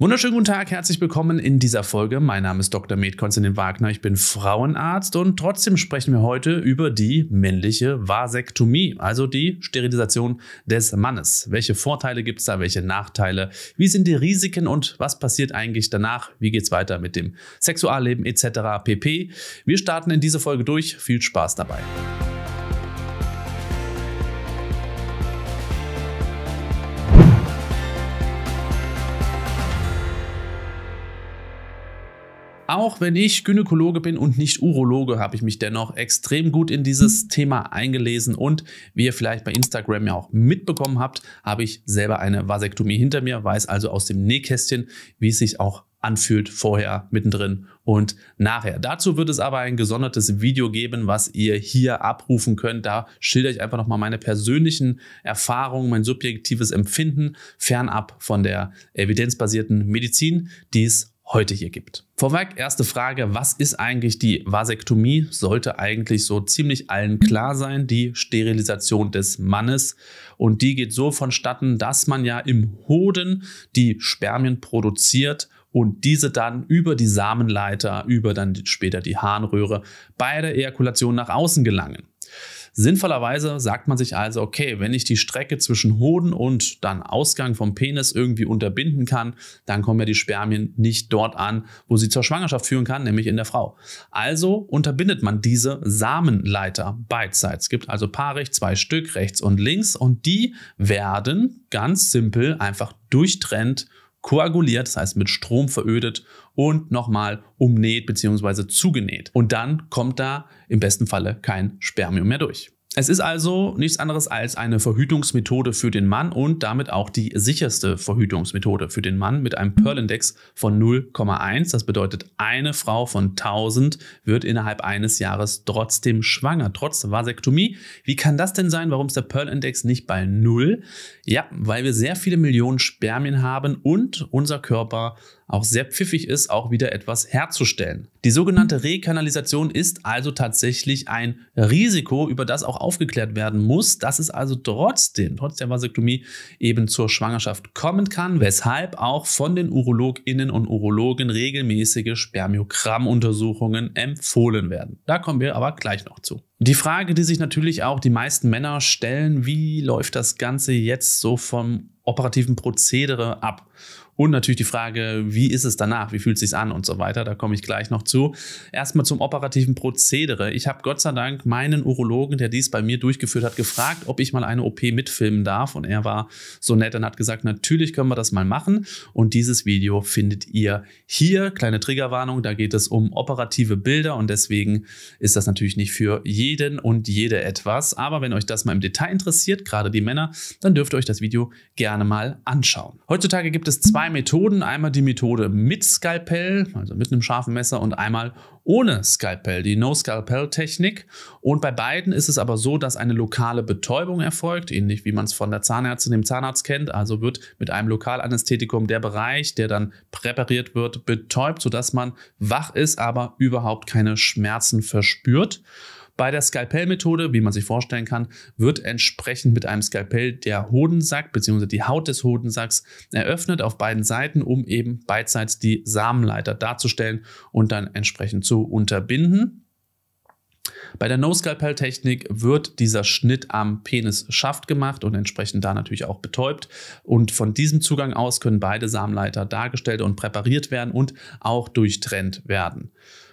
Wunderschönen guten Tag, herzlich willkommen in dieser Folge. Mein Name ist Dr. Med Konstantin Wagner, ich bin Frauenarzt und trotzdem sprechen wir heute über die männliche Vasektomie, also die Sterilisation des Mannes. Welche Vorteile gibt es da, welche Nachteile, wie sind die Risiken und was passiert eigentlich danach, wie geht es weiter mit dem Sexualleben etc. pp. Wir starten in dieser Folge durch, viel Spaß dabei. Auch wenn ich Gynäkologe bin und nicht Urologe, habe ich mich dennoch extrem gut in dieses mhm. Thema eingelesen und wie ihr vielleicht bei Instagram ja auch mitbekommen habt, habe ich selber eine Vasektomie hinter mir, weiß also aus dem Nähkästchen, wie es sich auch anfühlt, vorher, mittendrin und nachher. Dazu wird es aber ein gesondertes Video geben, was ihr hier abrufen könnt. Da schildere ich einfach nochmal meine persönlichen Erfahrungen, mein subjektives Empfinden, fernab von der evidenzbasierten Medizin, die es heute hier gibt. Vorweg, erste Frage, was ist eigentlich die Vasektomie? Sollte eigentlich so ziemlich allen klar sein, die Sterilisation des Mannes. Und die geht so vonstatten, dass man ja im Hoden die Spermien produziert und diese dann über die Samenleiter, über dann später die Harnröhre bei der Ejakulation nach außen gelangen. Sinnvollerweise sagt man sich also, okay, wenn ich die Strecke zwischen Hoden und dann Ausgang vom Penis irgendwie unterbinden kann, dann kommen ja die Spermien nicht dort an, wo sie zur Schwangerschaft führen kann, nämlich in der Frau. Also unterbindet man diese Samenleiter beidseits. Es gibt also paarig zwei Stück, rechts und links, und die werden ganz simpel einfach durchtrennt koaguliert, das heißt mit Strom verödet und nochmal umnäht bzw. zugenäht. Und dann kommt da im besten Falle kein Spermium mehr durch. Es ist also nichts anderes als eine Verhütungsmethode für den Mann und damit auch die sicherste Verhütungsmethode für den Mann mit einem Pearl-Index von 0,1. Das bedeutet, eine Frau von 1000 wird innerhalb eines Jahres trotzdem schwanger, trotz Vasektomie. Wie kann das denn sein? Warum ist der Pearl-Index nicht bei 0? Ja, weil wir sehr viele Millionen Spermien haben und unser Körper auch sehr pfiffig ist, auch wieder etwas herzustellen. Die sogenannte Rekanalisation ist also tatsächlich ein Risiko, über das auch aufgeklärt werden muss, dass es also trotzdem, trotz der Vasektomie, eben zur Schwangerschaft kommen kann, weshalb auch von den UrologInnen und Urologen regelmäßige Spermiogrammuntersuchungen empfohlen werden. Da kommen wir aber gleich noch zu. Die Frage, die sich natürlich auch die meisten Männer stellen, wie läuft das Ganze jetzt so vom operativen Prozedere ab? Und natürlich die Frage, wie ist es danach? Wie fühlt es sich an und so weiter? Da komme ich gleich noch zu. Erstmal zum operativen Prozedere. Ich habe Gott sei Dank meinen Urologen, der dies bei mir durchgeführt hat, gefragt, ob ich mal eine OP mitfilmen darf. Und er war so nett und hat gesagt, natürlich können wir das mal machen. Und dieses Video findet ihr hier. Kleine Triggerwarnung, da geht es um operative Bilder und deswegen ist das natürlich nicht für jeden und jede etwas. Aber wenn euch das mal im Detail interessiert, gerade die Männer, dann dürft ihr euch das Video gerne mal anschauen. Heutzutage gibt es zwei zwei Methoden. Einmal die Methode mit Skalpell, also mit einem scharfen Messer, und einmal ohne Skalpell, die No-Skalpell-Technik. Und bei beiden ist es aber so, dass eine lokale Betäubung erfolgt, ähnlich wie man es von der Zahnärztin, dem Zahnarzt kennt. Also wird mit einem Lokalanästhetikum der Bereich, der dann präpariert wird, betäubt, sodass man wach ist, aber überhaupt keine Schmerzen verspürt. Bei der Skalpell-Methode, wie man sich vorstellen kann, wird entsprechend mit einem Skalpell der Hodensack bzw. die Haut des Hodensacks eröffnet auf beiden Seiten, um eben beidseits die Samenleiter darzustellen und dann entsprechend zu unterbinden. Bei der No-Scalpel-Technik wird dieser Schnitt am Penisschaft gemacht und entsprechend da natürlich auch betäubt. Und von diesem Zugang aus können beide Samenleiter dargestellt und präpariert werden und auch durchtrennt werden.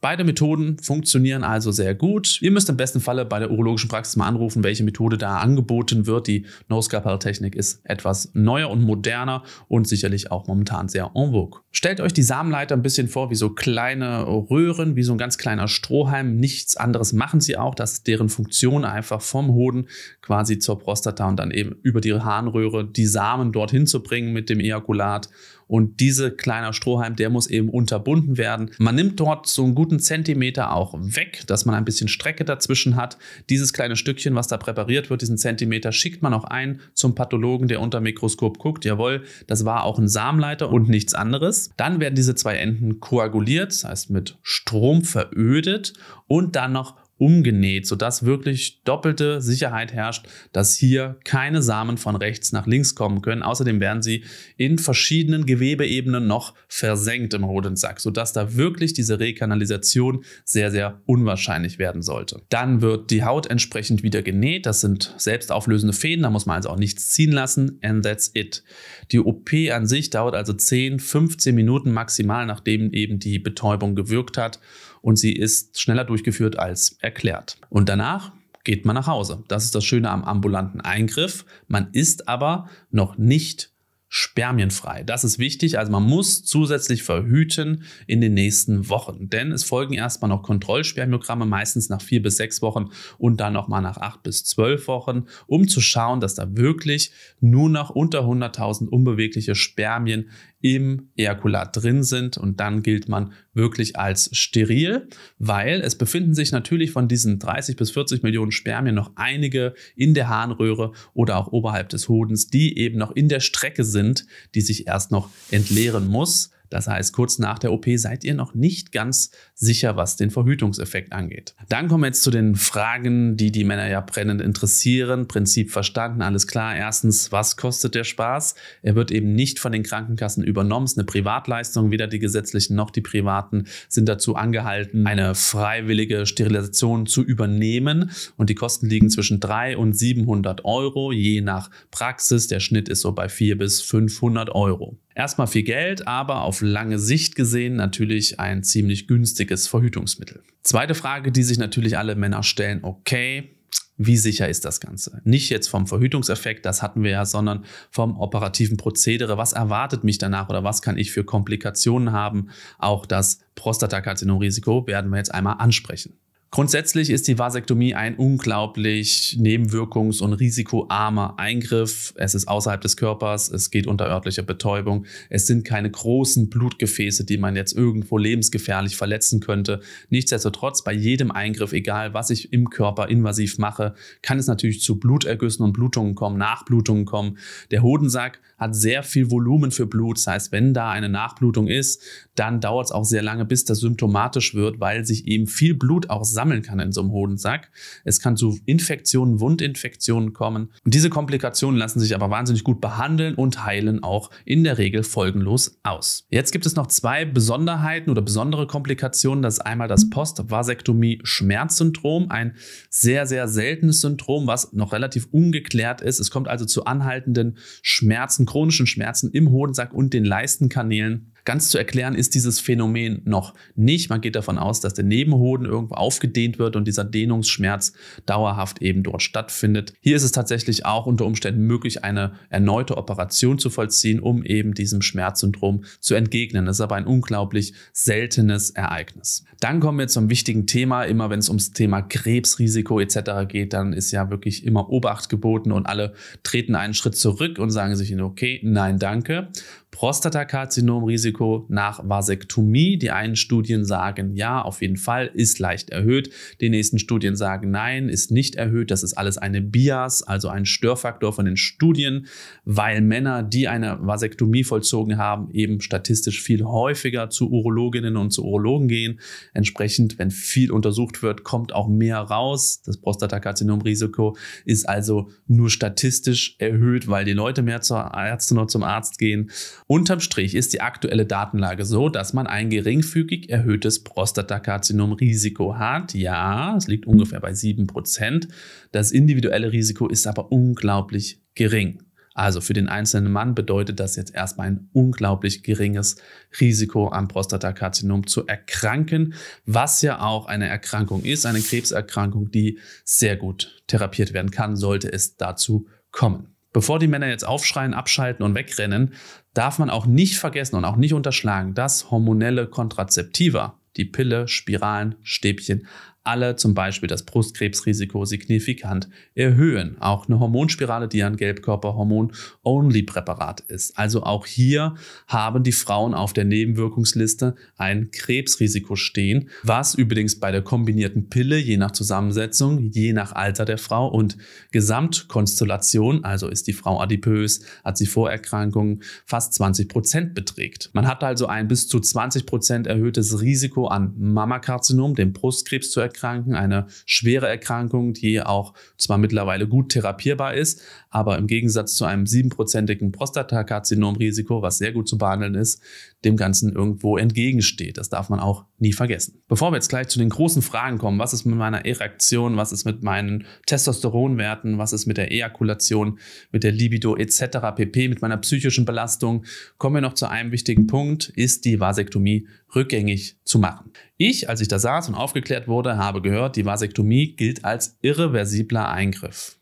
Beide Methoden funktionieren also sehr gut. Ihr müsst im besten Falle bei der urologischen Praxis mal anrufen, welche Methode da angeboten wird. Die no scalpel technik ist etwas neuer und moderner und sicherlich auch momentan sehr en vogue. Stellt euch die Samenleiter ein bisschen vor wie so kleine Röhren, wie so ein ganz kleiner Strohhalm. Nichts anderes machen sie auch. Das ist deren Funktion einfach vom Hoden quasi zur Prostata und dann eben über die Harnröhre die Samen dorthin zu bringen mit dem Ejakulat und dieser kleine Strohhalm, der muss eben unterbunden werden. Man nimmt dort so einen guten Zentimeter auch weg, dass man ein bisschen Strecke dazwischen hat. Dieses kleine Stückchen, was da präpariert wird, diesen Zentimeter, schickt man auch ein zum Pathologen, der unter Mikroskop guckt. Jawohl, das war auch ein Samenleiter und nichts anderes. Dann werden diese zwei Enden koaguliert, das heißt mit Strom verödet und dann noch umgenäht, sodass wirklich doppelte Sicherheit herrscht, dass hier keine Samen von rechts nach links kommen können. Außerdem werden sie in verschiedenen Gewebeebenen noch versenkt im Rodensack, sodass da wirklich diese Rekanalisation sehr, sehr unwahrscheinlich werden sollte. Dann wird die Haut entsprechend wieder genäht. Das sind selbstauflösende Fäden, da muss man also auch nichts ziehen lassen. And that's it. Die OP an sich dauert also 10, 15 Minuten maximal, nachdem eben die Betäubung gewirkt hat und sie ist schneller durchgeführt als erklärt. Und danach geht man nach Hause. Das ist das Schöne am ambulanten Eingriff. Man ist aber noch nicht spermienfrei. Das ist wichtig. Also man muss zusätzlich verhüten in den nächsten Wochen. Denn es folgen erstmal noch Kontrollspermiogramme, meistens nach vier bis sechs Wochen und dann nochmal nach acht bis zwölf Wochen, um zu schauen, dass da wirklich nur noch unter 100.000 unbewegliche Spermien im Ejakulat drin sind und dann gilt man wirklich als steril, weil es befinden sich natürlich von diesen 30 bis 40 Millionen Spermien noch einige in der Harnröhre oder auch oberhalb des Hodens, die eben noch in der Strecke sind sind, die sich erst noch entleeren muss, das heißt, kurz nach der OP seid ihr noch nicht ganz sicher, was den Verhütungseffekt angeht. Dann kommen wir jetzt zu den Fragen, die die Männer ja brennend interessieren. Prinzip verstanden, alles klar. Erstens, was kostet der Spaß? Er wird eben nicht von den Krankenkassen übernommen. Es ist eine Privatleistung. Weder die gesetzlichen noch die privaten sind dazu angehalten, eine freiwillige Sterilisation zu übernehmen. Und die Kosten liegen zwischen 300 und 700 Euro, je nach Praxis. Der Schnitt ist so bei 400 bis 500 Euro. Erstmal viel Geld, aber auf lange Sicht gesehen natürlich ein ziemlich günstiges Verhütungsmittel. Zweite Frage, die sich natürlich alle Männer stellen, okay, wie sicher ist das Ganze? Nicht jetzt vom Verhütungseffekt, das hatten wir ja, sondern vom operativen Prozedere. Was erwartet mich danach oder was kann ich für Komplikationen haben? Auch das Prostatakarzinomrisiko werden wir jetzt einmal ansprechen. Grundsätzlich ist die Vasektomie ein unglaublich nebenwirkungs- und risikoarmer Eingriff. Es ist außerhalb des Körpers, es geht unter örtlicher Betäubung. Es sind keine großen Blutgefäße, die man jetzt irgendwo lebensgefährlich verletzen könnte. Nichtsdestotrotz, bei jedem Eingriff, egal was ich im Körper invasiv mache, kann es natürlich zu Blutergüssen und Blutungen kommen, Nachblutungen kommen. Der Hodensack hat sehr viel Volumen für Blut. Das heißt, wenn da eine Nachblutung ist, dann dauert es auch sehr lange, bis das symptomatisch wird, weil sich eben viel Blut auch sammeln kann in so einem Hodensack. Es kann zu Infektionen, Wundinfektionen kommen. Und diese Komplikationen lassen sich aber wahnsinnig gut behandeln und heilen auch in der Regel folgenlos aus. Jetzt gibt es noch zwei Besonderheiten oder besondere Komplikationen. Das ist einmal das Postvasektomie-Schmerzsyndrom, ein sehr, sehr seltenes Syndrom, was noch relativ ungeklärt ist. Es kommt also zu anhaltenden Schmerzen, chronischen Schmerzen im Hodensack und den Leistenkanälen. Ganz zu erklären ist dieses Phänomen noch nicht. Man geht davon aus, dass der Nebenhoden irgendwo aufgedehnt wird und dieser Dehnungsschmerz dauerhaft eben dort stattfindet. Hier ist es tatsächlich auch unter Umständen möglich, eine erneute Operation zu vollziehen, um eben diesem Schmerzsyndrom zu entgegnen. Das ist aber ein unglaublich seltenes Ereignis. Dann kommen wir zum wichtigen Thema. Immer wenn es ums Thema Krebsrisiko etc. geht, dann ist ja wirklich immer Obacht geboten und alle treten einen Schritt zurück und sagen sich, okay, nein, danke. Prostatakarzinomrisiko nach Vasektomie. Die einen Studien sagen ja, auf jeden Fall, ist leicht erhöht. Die nächsten Studien sagen nein, ist nicht erhöht. Das ist alles eine Bias, also ein Störfaktor von den Studien, weil Männer, die eine Vasektomie vollzogen haben, eben statistisch viel häufiger zu Urologinnen und zu Urologen gehen. Entsprechend, wenn viel untersucht wird, kommt auch mehr raus. Das Prostatakarzinomrisiko ist also nur statistisch erhöht, weil die Leute mehr zur Ärztin oder zum Arzt gehen Unterm Strich ist die aktuelle Datenlage so, dass man ein geringfügig erhöhtes Prostatakarzinom-Risiko hat. Ja, es liegt ungefähr bei 7%. Das individuelle Risiko ist aber unglaublich gering. Also für den einzelnen Mann bedeutet das jetzt erstmal ein unglaublich geringes Risiko am Prostatakarzinom zu erkranken, was ja auch eine Erkrankung ist, eine Krebserkrankung, die sehr gut therapiert werden kann, sollte es dazu kommen. Bevor die Männer jetzt aufschreien, abschalten und wegrennen, darf man auch nicht vergessen und auch nicht unterschlagen, dass hormonelle Kontrazeptiva, die Pille, Spiralen, Stäbchen, alle zum Beispiel das Brustkrebsrisiko signifikant erhöhen. Auch eine Hormonspirale, die ein Gelbkörperhormon-Only-Präparat ist. Also auch hier haben die Frauen auf der Nebenwirkungsliste ein Krebsrisiko stehen, was übrigens bei der kombinierten Pille je nach Zusammensetzung, je nach Alter der Frau und Gesamtkonstellation, also ist die Frau adipös, hat sie Vorerkrankungen, fast 20 Prozent beträgt. Man hat also ein bis zu 20 Prozent erhöhtes Risiko an Mammakarzinom, dem Brustkrebs zu erkranken erkranken, eine schwere Erkrankung, die auch zwar mittlerweile gut therapierbar ist, aber im Gegensatz zu einem siebenprozentigen Prostatakarzinomrisiko, was sehr gut zu behandeln ist, dem Ganzen irgendwo entgegensteht. Das darf man auch nie vergessen. Bevor wir jetzt gleich zu den großen Fragen kommen, was ist mit meiner Erektion, was ist mit meinen Testosteronwerten, was ist mit der Ejakulation, mit der Libido etc. pp, mit meiner psychischen Belastung, kommen wir noch zu einem wichtigen Punkt, ist die Vasektomie rückgängig zu machen. Ich, als ich da saß und aufgeklärt wurde, habe gehört, die Vasektomie gilt als irreversibler Eingriff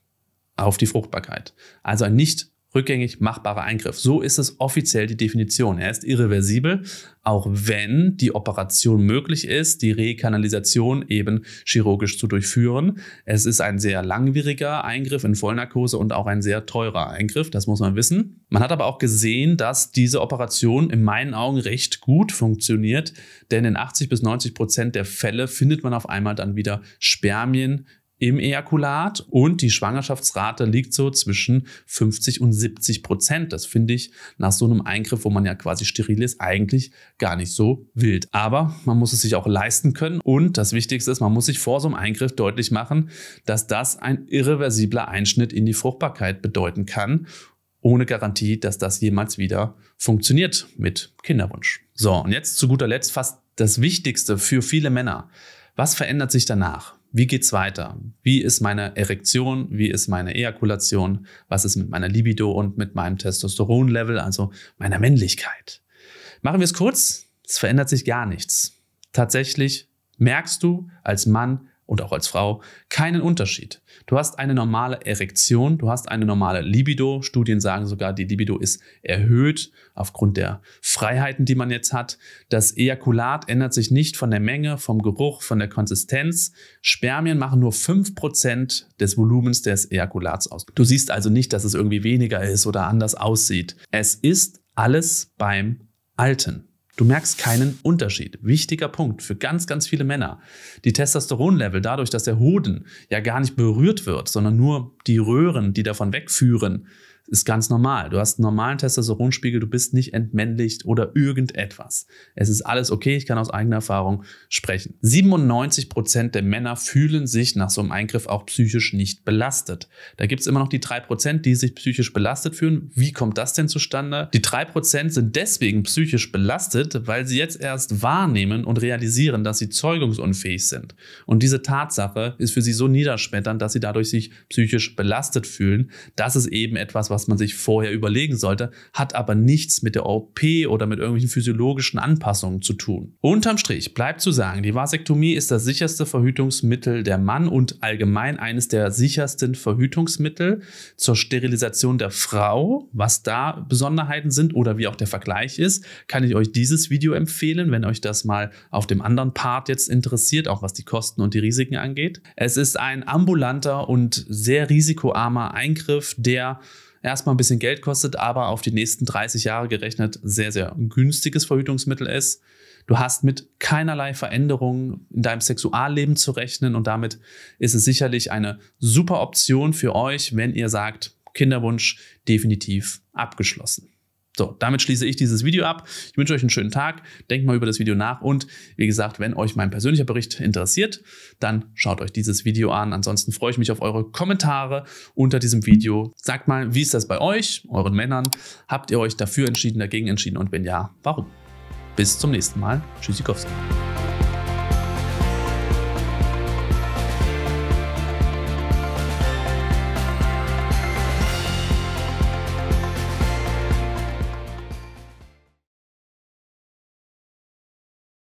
auf die Fruchtbarkeit. Also ein nicht rückgängig machbarer Eingriff. So ist es offiziell die Definition. Er ist irreversibel, auch wenn die Operation möglich ist, die Rekanalisation eben chirurgisch zu durchführen. Es ist ein sehr langwieriger Eingriff in Vollnarkose und auch ein sehr teurer Eingriff, das muss man wissen. Man hat aber auch gesehen, dass diese Operation in meinen Augen recht gut funktioniert, denn in 80 bis 90 Prozent der Fälle findet man auf einmal dann wieder Spermien im Ejakulat und die Schwangerschaftsrate liegt so zwischen 50 und 70 Prozent. Das finde ich nach so einem Eingriff, wo man ja quasi steril ist, eigentlich gar nicht so wild. Aber man muss es sich auch leisten können und das Wichtigste ist, man muss sich vor so einem Eingriff deutlich machen, dass das ein irreversibler Einschnitt in die Fruchtbarkeit bedeuten kann, ohne Garantie, dass das jemals wieder funktioniert mit Kinderwunsch. So, und jetzt zu guter Letzt fast das Wichtigste für viele Männer. Was verändert sich danach? Wie geht's weiter? Wie ist meine Erektion? Wie ist meine Ejakulation? Was ist mit meiner Libido und mit meinem Testosteronlevel, also meiner Männlichkeit? Machen wir es kurz. Es verändert sich gar nichts. Tatsächlich merkst du als Mann und auch als Frau keinen Unterschied. Du hast eine normale Erektion, du hast eine normale Libido. Studien sagen sogar, die Libido ist erhöht aufgrund der Freiheiten, die man jetzt hat. Das Ejakulat ändert sich nicht von der Menge, vom Geruch, von der Konsistenz. Spermien machen nur 5% des Volumens des Ejakulats aus. Du siehst also nicht, dass es irgendwie weniger ist oder anders aussieht. Es ist alles beim Alten. Du merkst keinen Unterschied. Wichtiger Punkt für ganz, ganz viele Männer. Die Testosteronlevel, dadurch, dass der Hoden ja gar nicht berührt wird, sondern nur die Röhren, die davon wegführen, ist ganz normal. Du hast einen normalen Testosteronspiegel, du bist nicht entmännlicht oder irgendetwas. Es ist alles okay, ich kann aus eigener Erfahrung sprechen. 97% Prozent der Männer fühlen sich nach so einem Eingriff auch psychisch nicht belastet. Da gibt es immer noch die 3%, die sich psychisch belastet fühlen. Wie kommt das denn zustande? Die 3% sind deswegen psychisch belastet, weil sie jetzt erst wahrnehmen und realisieren, dass sie zeugungsunfähig sind. Und diese Tatsache ist für sie so niederschmetternd, dass sie dadurch sich psychisch belastet fühlen. Das ist eben etwas, was was man sich vorher überlegen sollte, hat aber nichts mit der OP oder mit irgendwelchen physiologischen Anpassungen zu tun. Unterm Strich bleibt zu sagen, die Vasektomie ist das sicherste Verhütungsmittel der Mann und allgemein eines der sichersten Verhütungsmittel zur Sterilisation der Frau. Was da Besonderheiten sind oder wie auch der Vergleich ist, kann ich euch dieses Video empfehlen, wenn euch das mal auf dem anderen Part jetzt interessiert, auch was die Kosten und die Risiken angeht. Es ist ein ambulanter und sehr risikoarmer Eingriff, der erstmal ein bisschen Geld kostet, aber auf die nächsten 30 Jahre gerechnet sehr, sehr günstiges Verhütungsmittel ist. Du hast mit keinerlei Veränderungen in deinem Sexualleben zu rechnen und damit ist es sicherlich eine super Option für euch, wenn ihr sagt, Kinderwunsch definitiv abgeschlossen. So, damit schließe ich dieses Video ab. Ich wünsche euch einen schönen Tag. Denkt mal über das Video nach und wie gesagt, wenn euch mein persönlicher Bericht interessiert, dann schaut euch dieses Video an. Ansonsten freue ich mich auf eure Kommentare unter diesem Video. Sagt mal, wie ist das bei euch, euren Männern? Habt ihr euch dafür entschieden, dagegen entschieden und wenn ja, warum? Bis zum nächsten Mal. Tschüssikowski.